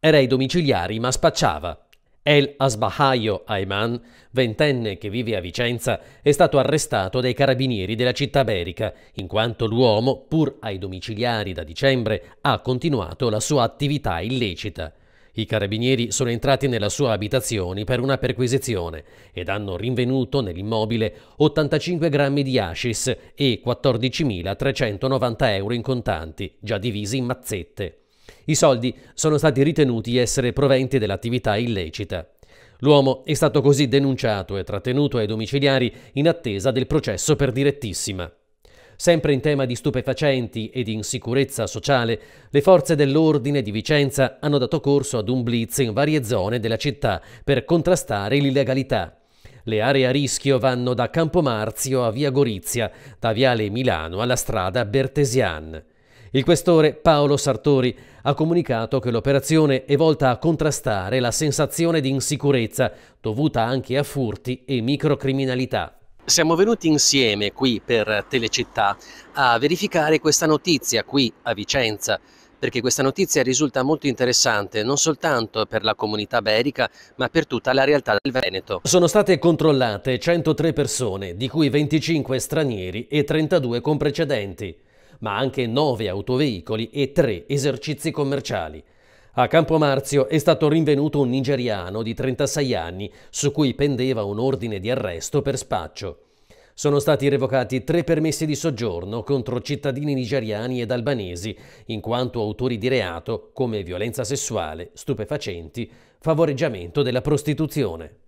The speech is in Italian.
Era ai domiciliari ma spacciava. El Asbahayo Ayman, ventenne che vive a Vicenza, è stato arrestato dai carabinieri della città berica, in quanto l'uomo, pur ai domiciliari da dicembre, ha continuato la sua attività illecita. I carabinieri sono entrati nella sua abitazione per una perquisizione ed hanno rinvenuto nell'immobile 85 grammi di hashish e 14.390 euro in contanti, già divisi in mazzette. I soldi sono stati ritenuti essere proventi dell'attività illecita. L'uomo è stato così denunciato e trattenuto ai domiciliari in attesa del processo per direttissima. Sempre in tema di stupefacenti e di insicurezza sociale, le forze dell'ordine di Vicenza hanno dato corso ad un blitz in varie zone della città per contrastare l'illegalità. Le aree a rischio vanno da Campomarzio a Via Gorizia, da Viale Milano alla strada Bertesian. Il questore Paolo Sartori ha comunicato che l'operazione è volta a contrastare la sensazione di insicurezza dovuta anche a furti e microcriminalità. Siamo venuti insieme qui per Telecittà a verificare questa notizia qui a Vicenza perché questa notizia risulta molto interessante non soltanto per la comunità berica ma per tutta la realtà del Veneto. Sono state controllate 103 persone, di cui 25 stranieri e 32 con precedenti ma anche nove autoveicoli e tre esercizi commerciali. A Campo Marzio è stato rinvenuto un nigeriano di 36 anni su cui pendeva un ordine di arresto per spaccio. Sono stati revocati tre permessi di soggiorno contro cittadini nigeriani ed albanesi, in quanto autori di reato come violenza sessuale, stupefacenti, favoreggiamento della prostituzione.